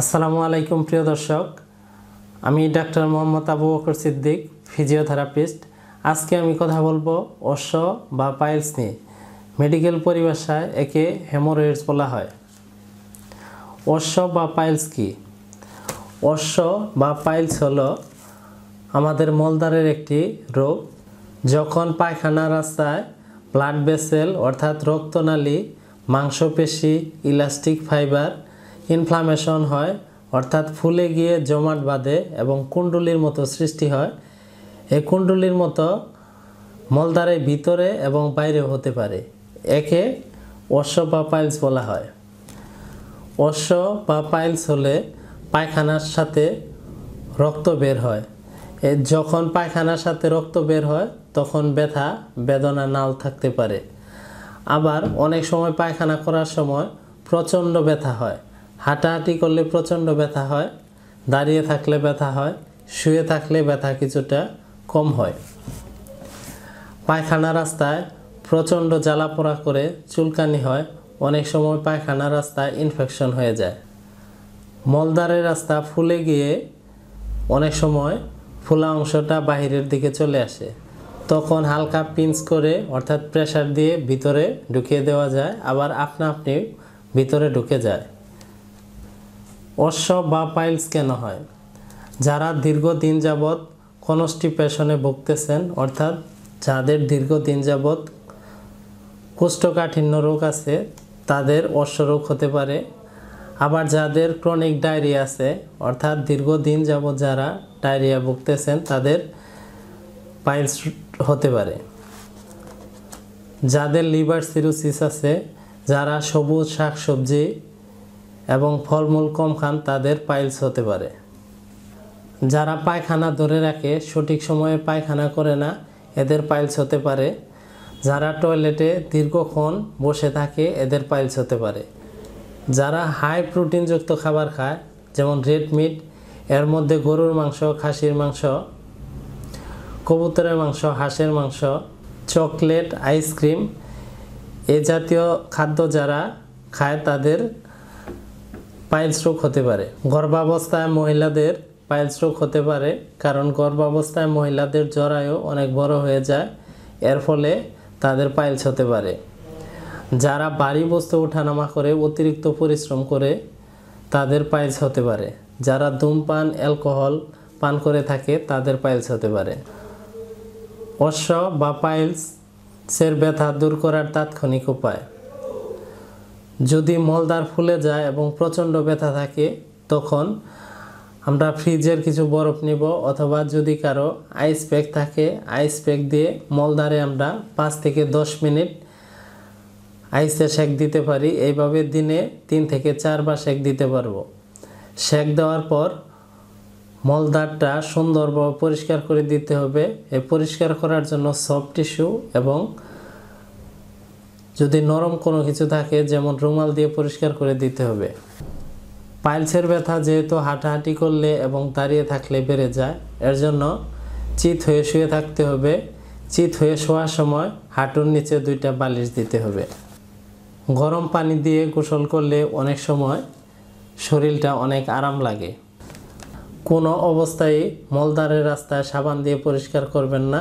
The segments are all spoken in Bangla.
আসসালামু আলাইকুম প্রিয় দর্শক আমি ডাক্তার মোহাম্মদ আবু বকর সিদ্দিক ফিজিওথেরাপিস্ট আজকে আমি কথা বলবো অশ্ব বা পাইলস নিয়ে মেডিকেল পরিভাষায় একে হেমোরয়েডস বলা হয় অশ্ব বা পাইলস কি অশ্ব বা পাইলস হলো আমাদের মলদারের একটি রোগ যখন পায়খানা রাস্তায় ব্লাড ভেসেল অর্থাৎ রক্তনালী মাংসপেশি ইলাস্টিক ফাইবার ইনফ্লামেশন হয় অর্থাৎ ফুলে গিয়ে জমাট বাঁধে এবং কুণ্ডুলির মতো সৃষ্টি হয় এই কুণ্ডুলির মতো মলদারে ভিতরে এবং বাইরে হতে পারে একে অশ্ব বা পাইলস বলা হয় অশ্ব বা পাইলস হলে পায়খানার সাথে রক্ত বের হয় এ যখন পায়খানার সাথে রক্ত বের হয় তখন ব্যথা বেদনা নাল থাকতে পারে আবার অনেক সময় পায়খানা করার সময় প্রচণ্ড ব্যথা হয় হাঁটাহাঁটি করলে প্রচণ্ড ব্যথা হয় দাঁড়িয়ে থাকলে ব্যথা হয় শুয়ে থাকলে ব্যথা কিছুটা কম হয় পায়খানা রাস্তায় প্রচণ্ড জ্বালাপোড়া করে চুলকানি হয় অনেক সময় পায়খানা রাস্তায় ইনফেকশন হয়ে যায় মলদারের রাস্তা ফুলে গিয়ে অনেক সময় ফোলা অংশটা বাহিরের দিকে চলে আসে তখন হালকা পিঞ্চ করে অর্থাৎ প্রেশার দিয়ে ভিতরে ঢুকিয়ে দেওয়া যায় আবার আপনা আপনি ভিতরে ঢুকে যায় অশ্ব বা পাইলস কেন হয় যারা দীর্ঘদিন যাবৎ কনস্টিপেশনে ভুগতেছেন অর্থাৎ যাদের দীর্ঘদিন যাবৎ কোষ্ঠকাঠিন্য রোগ আছে তাদের অশ্বরোগ হতে পারে আবার যাদের ক্রনিক ডায়রিয়া আছে অর্থাৎ দীর্ঘদিন যাবৎ যারা ডায়রিয়া ভুগতেছেন তাদের পাইলস হতে পারে যাদের লিভার সিরোসিস আছে যারা সবুজ শাকসবজি এবং ফলমূল কম খান তাদের পাইলস হতে পারে যারা পায়খানা ধরে রাখে সঠিক সময়ে পায়খানা করে না এদের পাইলস হতে পারে যারা টয়লেটে দীর্ঘক্ষণ বসে থাকে এদের পাইলস হতে পারে যারা হাই প্রোটিনযুক্ত খাবার খায় যেমন রেড মিট এর মধ্যে গরুর মাংস খাসির মাংস কবুতরের মাংস হাঁসের মাংস চকলেট আইসক্রিম এ জাতীয় খাদ্য যারা খায় তাদের পাইল স্ট্রোক হতে পারে গর্ভাবস্থায় মহিলাদের পাইল স্ট্রোক হতে পারে কারণ গর্ভাবস্থায় মহিলাদের জরায়ু অনেক বড় হয়ে যায় এর ফলে তাদের পাইলস হতে পারে যারা বাড়ি বস্তু ওঠানামা করে অতিরিক্ত পরিশ্রম করে তাদের পাইলস হতে পারে যারা ধূমপান অ্যালকোহল পান করে থাকে তাদের পাইলস হতে পারে অশ্ব বা পাইলসের ব্যথা দূর করার তাৎক্ষণিক উপায় যদি মলদার ফুলে যায় এবং প্রচণ্ড ব্যথা থাকে তখন আমরা ফ্রিজের কিছু বরফ নিব অথবা যদি কারো আইস প্যাক থাকে আইস প্যাক দিয়ে মলদারে আমরা পাঁচ থেকে দশ মিনিট আইসে শেক দিতে পারি এইভাবে দিনে তিন থেকে চারবার শেক দিতে পারবো শেক দেওয়ার পর মলদারটা সুন্দরভাবে পরিষ্কার করে দিতে হবে এ পরিষ্কার করার জন্য সফট টিস্যু এবং যদি নরম কোনো কিছু থাকে যেমন রুমাল দিয়ে পরিষ্কার করে দিতে হবে পাইলসের ব্যথা যেহেতু হাঁটাহাঁটি করলে এবং দাঁড়িয়ে থাকলে বেড়ে যায় এর জন্য চিত হয়ে শুয়ে থাকতে হবে চিত হয়ে শোয়ার সময় হাঁটুর নিচে দুইটা বালিশ দিতে হবে গরম পানি দিয়ে গোসল করলে অনেক সময় শরীরটা অনেক আরাম লাগে কোনো অবস্থায় মলদারের রাস্তায় সাবান দিয়ে পরিষ্কার করবেন না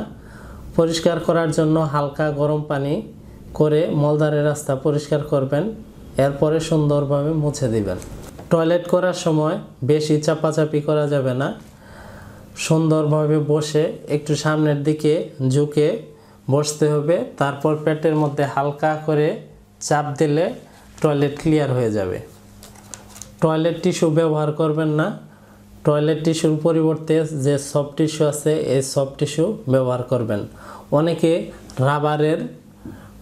পরিষ্কার করার জন্য হালকা গরম পানি করে মলদারের রাস্তা পরিষ্কার করবেন এরপরে সুন্দরভাবে মুছে দিবেন টয়লেট করার সময় বেশি চাপাচাপি করা যাবে না সুন্দরভাবে বসে একটু সামনের দিকে ঝুঁকে বসতে হবে তারপর পেটের মধ্যে হালকা করে চাপ দিলে টয়লেট ক্লিয়ার হয়ে যাবে টয়লেট টিস্যু ব্যবহার করবেন না টয়লেট টিস্যুর পরিবর্তে যে সফট টিস্যু আছে এই সফট টিস্যু ব্যবহার করবেন অনেকে রাবারের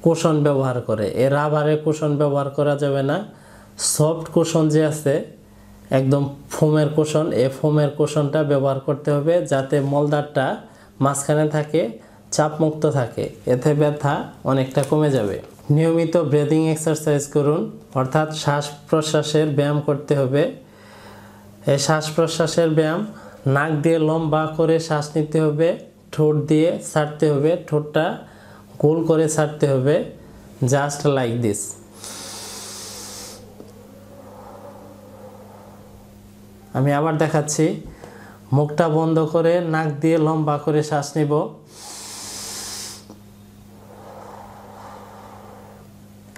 কোষণ ব্যবহার করে এ রাবারে কোষণ ব্যবহার করা যাবে না সফট কোষণ যে আছে একদম ফোমের কোষণ এ ফোমের কোষণটা ব্যবহার করতে হবে যাতে মলদারটা মাঝখানে থাকে চাপমুক্ত থাকে এতে ব্যথা অনেকটা কমে যাবে নিয়মিত ব্রেদিং এক্সারসাইজ করুন অর্থাৎ শ্বাস প্রশ্বাসের ব্যায়াম করতে হবে এই শ্বাস প্রশ্বাসের ব্যায়াম নাক দিয়ে লম্বা করে শ্বাস নিতে হবে ঠোঁট দিয়ে ছাড়তে হবে ঠোঁটটা কোল করে ছাড়তে হবে জাস্ট লাইক দিস আমি আবার দেখাচ্ছি মুখটা বন্ধ করে নাক দিয়ে লম্বা করে শ্বাস নিব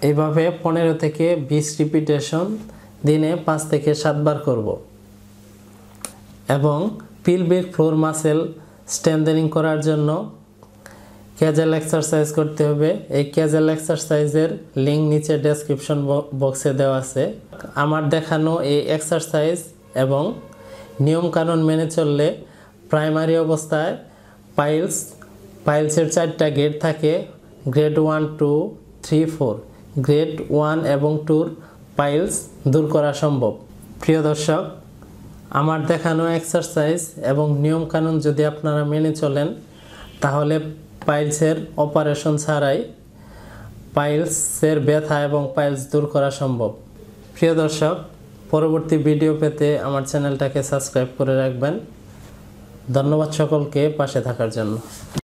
এইভাবে পনেরো থেকে বিশ রিপিটেশন দিনে পাঁচ থেকে সাতবার করব এবং পিলবেক ফ্লোর মাসেল স্ট্রেন্দেনিং করার জন্য ক্যাজেল এক্সারসাইজ করতে হবে এই ক্যাজেল এক্সারসাইজের লিঙ্ক নিচে ডেসক্রিপশন বক্সে দেওয়া আছে আমার দেখানো এই এক্সারসাইজ এবং নিয়মকানুন মেনে চললে প্রাইমারি অবস্থায় পাইলস পাইলসের চারটা গ্রেড থাকে grade one two three four grade one এবং টুর পাইলস দূর করা সম্ভব প্রিয় দর্শক আমার দেখানো এক্সারসাইজ এবং নিয়মকানুন যদি আপনারা মেনে চলেন তাহলে পাইলসের অপারেশন ছাড়াই পাইলসের ব্যথা এবং পাইলস দূর করা সম্ভব প্রিয় দর্শক পরবর্তী ভিডিও পেতে আমার চ্যানেলটাকে সাবস্ক্রাইব করে রাখবেন ধন্যবাদ সকলকে পাশে থাকার জন্য